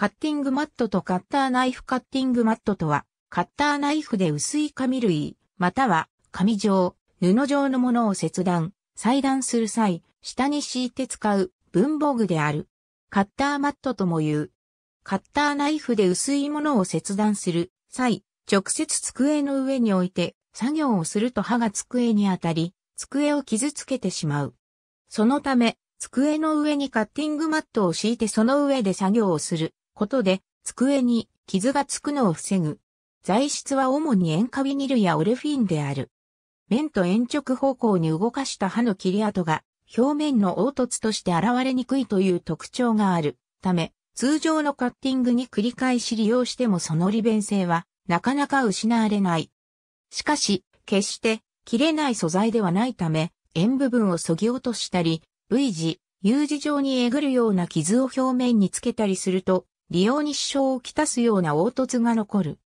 カッティングマットとカッターナイフカッティングマットとは、カッターナイフで薄い紙類、または紙状、布状のものを切断、裁断する際、下に敷いて使う文房具である。カッターマットとも言う。カッターナイフで薄いものを切断する際、直接机の上に置いて作業をすると刃が机に当たり、机を傷つけてしまう。そのため、机の上にカッティングマットを敷いてその上で作業をすることで、机に傷がつくのを防ぐ。材質は主に塩化ビニルやオルフィンである。面と鉛直方向に動かした刃の切れ跡が表面の凹凸として現れにくいという特徴があるため、通常のカッティングに繰り返し利用してもその利便性はなかなか失われない。しかし、決して切れない素材ではないため、円部分を削ぎ落としたり、V 字、U 字状にえぐるような傷を表面につけたりすると、利用に支障をきたすような凹凸が残る。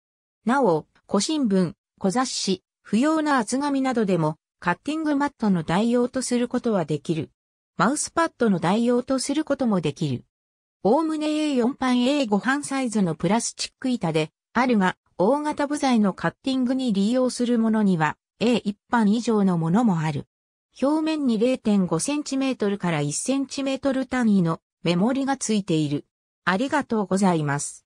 なお、古新聞、小雑誌、不要な厚紙などでも、カッティングマットの代用とすることはできる。マウスパッドの代用とすることもできる。おおむね A4 版 A5 版サイズのプラスチック板で、あるが、大型部材のカッティングに利用するものには、A1 版以上のものもある。表面に 0.5cm から 1cm 単位のメモリがついている。ありがとうございます。